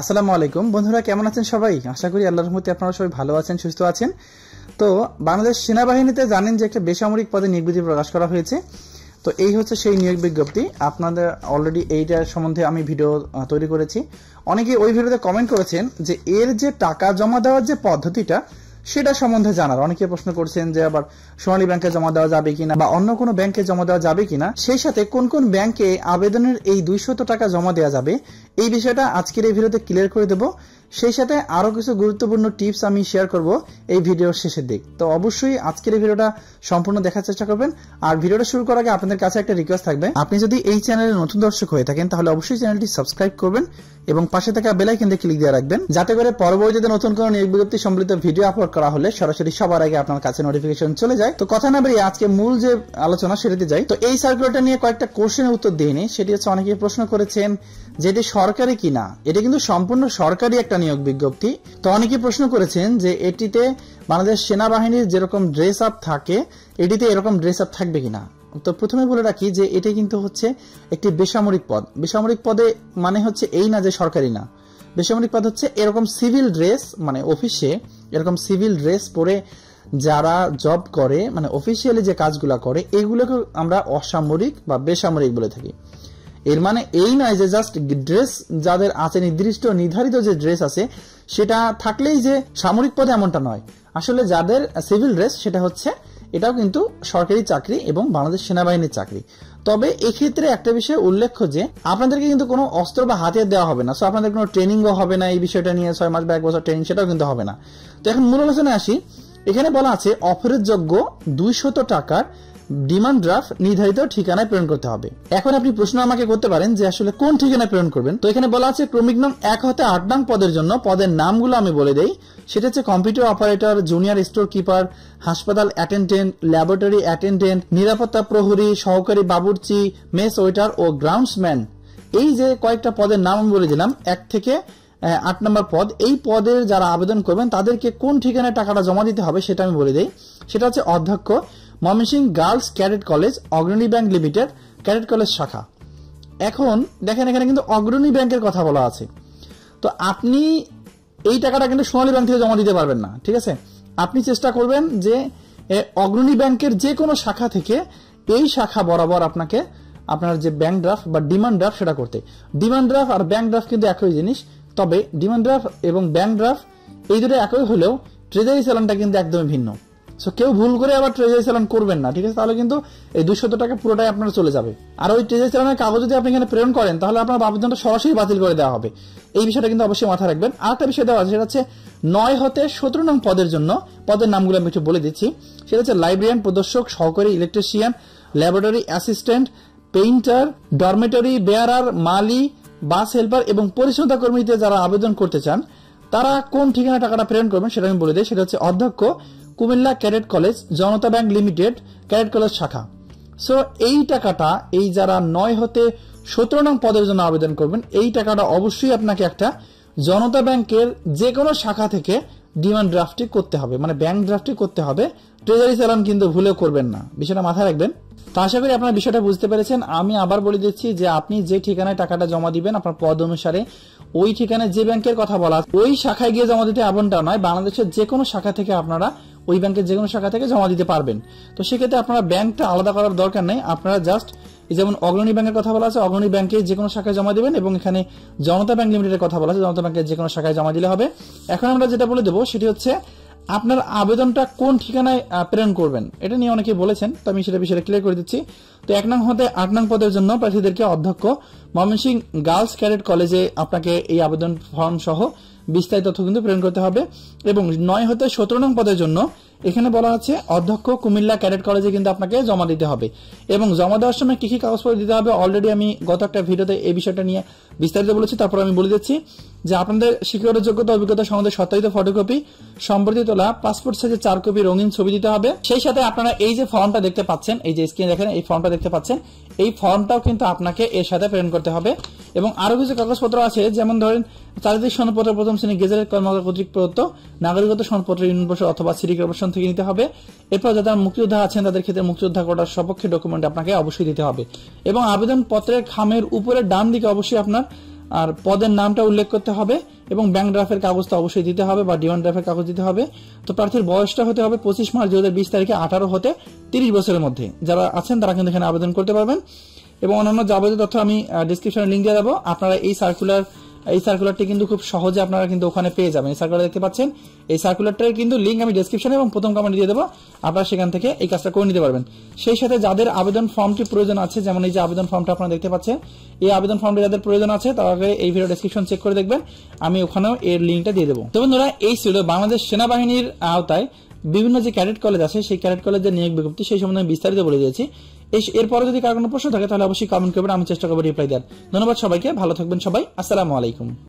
আসসালামু আলাইকুম বন্ধুরা কেমন আছেন সবাই আশা করি আল্লাহর মধ্যে আপনারা সবাই ভালো আছেন সুস্থ আছেন তো বাংলাদেশ সেনাবাহিনীতে জানেন যে একটা বেসামরিক পদে নিয়োগ বিধি প্রকাশ করা হয়েছে তো এই হচ্ছে সেই নিয়োগ বিজ্ঞপ্তি আপনাদের অলরেডি এইটার সম্বন্ধে আমি ভিডিও তৈরি করেছি অনেকে ওই ভিডিওতে কমেন্ট করেছেন যে এর যে টাকা জমা দেওয়ার যে পদ্ধতিটা সেটা সম্বন্ধে জানার অনেকে প্রশ্ন করছেন যে আবার সোনালী ব্যাংকে জমা দেওয়া যাবে কিনা বা অন্য কোনো ব্যাংকে জমা দেওয়া যাবে কিনা সেই সাথে কোন কোন ব্যাংকে আবেদনের এই দুইশত টাকা জমা দেওয়া যাবে এই বিষয়টা আজকের এই ভিডিওতে ক্লিয়ার করে দেব সেই সাথে আরও কিছু গুরুত্বপূর্ণ টিপস আমি শেয়ার করব এই ভিডিওর শেষের দিক তো অবশ্যই আজকের এই ভিডিওটা সম্পূর্ণ দেখার চেষ্টা করবেন আর ভিডিওটা শুরু করার আগে আপনাদের কাছে একটা রিকোয়েস্ট থাকবে আপনি যদি এই চ্যানেলের নতুন দর্শক হয়ে থাকেন তাহলে অবশ্যই চ্যানেলটি সাবস্ক্রাইব করবেন এবং পাশে থাকা বেলাইকেনতে ক্লিক দিয়ে রাখবেন যাতে করে পরবর্তীতে নতুন কোনো নিয়োগ বিজ্ঞপ্তি সম্বলিত ভিডিও আপলোড করা হলে সরাসরি সবার আগে আপনার কাছে নোটিফিকেশন চলে যায় তো কথা না বেরিয়ে আজকে মূল যে আলোচনা সেটাতে যাই তো এই সার্কুলারটা নিয়ে কয়েকটা কোশ্চেনের উত্তর দিইনি সেটি হচ্ছে অনেকে প্রশ্ন করেছেন যে এটি সরকারি কিনা এটি কিন্তু সম্পূর্ণ সরকারি একটা নিয়োগ বিজ্ঞপ্তি তো অনেকে প্রশ্ন করেছেন যে এটিতে বাংলাদেশ সেনাবাহিনীর যেরকম ড্রেস আপ থাকে এটিতে এরকম ড্রেস আপ থাকবে কিনা তো প্রথমে বলে রাখি যে এটা কিন্তু হচ্ছে একটি বেসামরিক পদ বেসামরিক পদে মানে হচ্ছে এই না যে সরকারি না বেসামরিক পদ হচ্ছে এরকম সিভিল ড্রেস মানে অফিসে এরকম সিভিল ড্রেস পরে যারা জব করে মানে অফিসিয়ালি যে কাজগুলো করে এগুলোকে আমরা অসামরিক বা বেসামরিক বলে থাকি এর মানে এই নয় যে জাস্ট ড্রেস যাদের আছে নির্দিষ্ট নির্ধারিত যে ড্রেস আছে সেটা থাকলেই যে সামরিক পদে এমনটা নয় আসলে যাদের সিভিল ড্রেস সেটা হচ্ছে এটাও কিন্তু সরকারি চাকরি এবং বাংলাদেশ সেনাবাহিনীর চাকরি তবে এক্ষেত্রে একটা বিষয় উল্লেখ্য যে আপনাদেরকে কিন্তু কোনো অস্ত্র বা হাতিয়ার দেওয়া হবে না সো আপনাদের কোনো ট্রেনিংও হবে না এই বিষয়টা নিয়ে ছয় মাস বা এক বছর ট্রেনিং সেটাও কিন্তু হবে না তো এখন মূল আলোচনায় আসি এখানে বলা আছে অফেরতযোগ্য দুইশত টাকার ডিমান্ড ড্রাফট নির্ধারিত ঠিকানায় প্রেরণ করতে হবে এখন আপনি প্রশ্ন আমাকে করতে পারেন যে আসলে কোন ঠিকানায় প্রেরণ করবেন তো এখানে বলা আছে ক্রমিক নং এক হতে আট নং পদের জন্য পদের নামগুলো আমি বলে দেই সেটা হচ্ছে computer operator junior store keeper হাসপাতাল অ্যাটেন্ডেন্ট ল্যাবরেটরি অ্যাটেন্ডেন্ট নিরাপত্তা প্রহরী সহকারী বাবুর্চি মেস ওয়েটার ও গ্রাউন্ডসম্যান এই যে কয়েকটা পদের নাম আমি বলে দিলাম এক থেকে আট নম্বর পদ এই পদের যারা আবেদন করবেন তাদেরকে কোন ঠিকানায় টাকাটা জমা দিতে হবে সেটা আমি বলে দিই সেটা হচ্ছে অধ্যক্ষ Mymensingh girls cadet college Agrani bank limited cadet college শাখা এখন দেখেন এখানে কিন্তু অগ্রণী ব্যাংকের কথা বলা আছে তো আপনি এই টাকাটা কিন্তু সোনালী ব্যাংক থেকে জমা দিতে পারবেন না ঠিক আছে আপনি চেষ্টা করবেন যে অগ্রণী ব্যাংকের যে কোনো শাখা থেকে এই শাখা বরাবর আপনাকে আপনার যে ব্যাংক ড্রাফট বা ডিমান্ড ড্রাফট সেটা করতে ডিমান্ড ড্রাফট আর ব্যাংক ড্রাফট কিন্তু একই জিনিস তবে ডিমান্ড ড্রাফট এবং ব্যাংক ড্রাফট এই দুটো একই হলেও ট্রেজারি চালানটা কিন্তু একদমই ভিন্ন সো কেউ ভুল করে আবার ট্রেজারি চালান করবেন না ঠিক আছে তাহলে কিন্তু এই দুশত টাকা পুরোটাই আপনার চলে যাবে আর ওই ট্রেজারি চালানের কাগজ যদি আপনি এখানে প্রেরণ করেন তাহলে আপনার আবেদনটা সরাসরি বাতিল করে দেওয়া হবে এই বিষয়টা কিন্তু অবশ্যই মাথায় রাখবেন আর একটা বিষয় দেওয়া আছে সেটা হচ্ছে নয় হতে সতেরো নং পদের জন্য পদের নামগুলো আমি একটু বলে দিচ্ছি সেটা হচ্ছে লাইব্রেরিয়ান প্রদর্শক সহকারী electrician laboratory assistant painter dormitory bearer মালি বাস হেল্পার এবং পরিচ্ছন্নতা কর্মীতে যারা আবেদন করতে চান তারা কোন ঠিকানা টাকাটা প্রেরণ করবেন সেটা আমি বলে দিই সেটা হচ্ছে অধ্যক্ষ Comilla cadet college Janata bank limited cadet college so সো এই টাকাটা এই যারা নয় হতে সতেরো নং পদের জন্য আবেদন করবেন এই টাকাটা অবশ্যই আপনাকে একটা জনতা ব্যাংকের যে কোনো শাখা থেকে ডিমান্ড ড্রাফটি করতে হবে মানে ব্যাংক ড্রাফটি করতে হবে ট্রেজারি চালান কিন্তু ভুলেও করবেন না বিষয়টা মাথায় রাখবেন তা আশা করি আপনার বিষয়টা বুঝতে পেরেছেন আমি আবার বলে দিচ্ছি যে আপনি যে ঠিকানায় টাকাটা জমা দিবেন আপনার পদ অনুসারে ওই ঠিকানায় যে ব্যাংকের কথা বলা ওই শাখায় গিয়ে জমা দিতে এমনটা নয় বাংলাদেশের যে কোনো শাখা থেকে আপনারা ওই ব্যাংকের যে কোনো শাখা থেকে জমা দিতে পারবেন তো সেক্ষেত্রে আপনারা ব্যাংকটা আলাদা করার দরকার নেই আপনারা জাস্ট যেমন অগ্রণী ব্যাংকের কথা বলা আছে অগ্রণী ব্যাংকে যে কোনো শাখায় জমা দেবেন এবং এখানে জনতা ব্যাংক লিমিটেডের কথা বলা আছে জনতা ব্যাংকের যে কোনো শাখায় জমা দিলে হবে এখন আমরা যেটা বলে দেবো সেটি হচ্ছে আপনার আবেদনটা কোন ঠিকানায় প্রেরণ করবেন এটা নিয়ে অনেকে বলেছেন তো আমি সেটা বিষয়টা ক্লিয়ার করে দিচ্ছি তো এক নং হতে আট নং পদের জন্য প্রার্থীদেরকে অধ্যক্ষ ময়মনসিং গার্লস ক্যাডেট কলেজে আপনাকে এই আবেদন ফর্ম সহ বিস্তারিত তথ্য কিন্তু প্রেরণ করতে হবে এবং নয় হতে সতেরো নং পদের জন্য এখানে বলা হচ্ছে অধ্যক্ষ কুমিল্লা ক্যাডেট কলেজে কিন্তু আপনাকে জমা দিতে হবে এবং জমা দেওয়ার সময় কী কী কাগজপত্র দিতে হবে অলরেডি আমি গত একটা ভিডিওতে এই বিষয়টা নিয়ে বিস্তারিত বলেছি তারপর আমি বলে দিচ্ছি যে আপনাদের শিক্ষকের যোগ্যতা অভিজ্ঞতা সম্বন্ধে সত্যায়িত ফটোকপি সম্প্রতি তোলা পাসপোর্ট সাইজে চার কপি রঙিন ছবি দিতে হবে সেই সাথে আপনারা এই যে ফর্মটা দেখতে পাচ্ছেন এই যে স্ক্রিনে দেখেন এই ফর্মটা দেখতে পাচ্ছেন এই ফর্মটাও কিন্তু আপনাকে এর সাথে প্রেরণ করতে হবে এবং আরও কিছু কাগজপত্র আছে যেমন ধরেন চারিদিক সনদপত্র প্রথম শ্রেণী গেজেটের কর্মকর্তা কর্তৃক প্রদত্ত নাগরিকত্ব সনদপত্র ইউনিয়ন পরিষদ অথবা সিটি কর্পোরেশন থেকে নিতে হবে এরপর যারা মুক্তিযোদ্ধা আছেন তাদের ক্ষেত্রে মুক্তিযোদ্ধা করার সপক্ষে ডকুমেন্ট আপনাকে অবশ্যই দিতে হবে এবং আবেদন পত্রের খামের উপরে ডান দিকে অবশ্যই আপনার আর পদের নামটা উল্লেখ করতে হবে এবং ব্যাংক ড্রাফের কাগজটা অবশ্যই দিতে হবে বা ডিমান্ড ড্রাফের কাগজ দিতে হবে তো প্রার্থীর বয়সটা হতে হবে পঁচিশ মার্চ দু তারিখে আঠারো হতে তিরিশ বছরের মধ্যে যারা আছেন তারা কিন্তু এখানে আবেদন করতে পারবেন এবং অন্যান্য যাবতীয় তথ্য আমি ডিসক্রিপশনে লিঙ্ক দিয়ে দেবো আপনারা এই সার্কুলার এই সার্কুলারটি কিন্তু খুব সহজে আপনারা কিন্তু ওখানে পেয়ে যাবেন এই সার্কুলার দেখতে পাচ্ছেন এই সার্কুলারটার কিন্তু লিঙ্ক আমি ডিসক্রিপশনে এবং প্রথম কমেন্ট দিয়ে দেবো আপনারা সেখান থেকে এই কাজটা করে নিতে পারবেন সেই সাথে যাদের আবেদন ফর্মটি প্রয়োজন আছে যেমন এই যে আবেদন ফর্মটা আপনারা দেখতে পাচ্ছেন এই আবেদন ফর্মটি যাদের প্রয়োজন আছে তারা এই ভিডিও ডিসক্রিপশন চেক করে দেখবেন আমি ওখানেও এর লিঙ্কটা দিয়ে দেবো তো বন্ধুরা এই ছিল বাংলাদেশ সেনাবাহিনীর আওতায় বিভিন্ন যে ক্যাডেট কলেজ আছে সেই ক্যাডেট কলেজের নিয়োগ বিজ্ঞপ্তি সেই সম্বন্ধে বিস্তারিত বলে দিয়েছি এরপরে যদি কারো কোনো প্রশ্ন থাকে তাহলে অবশ্যই কমেন্ট করবেন আমি চেষ্টা করবো রিপ্লাই দেন ধন্যবাদ সবাইকে ভালো থাকবেন সবাই আসসালামু আলাইকুম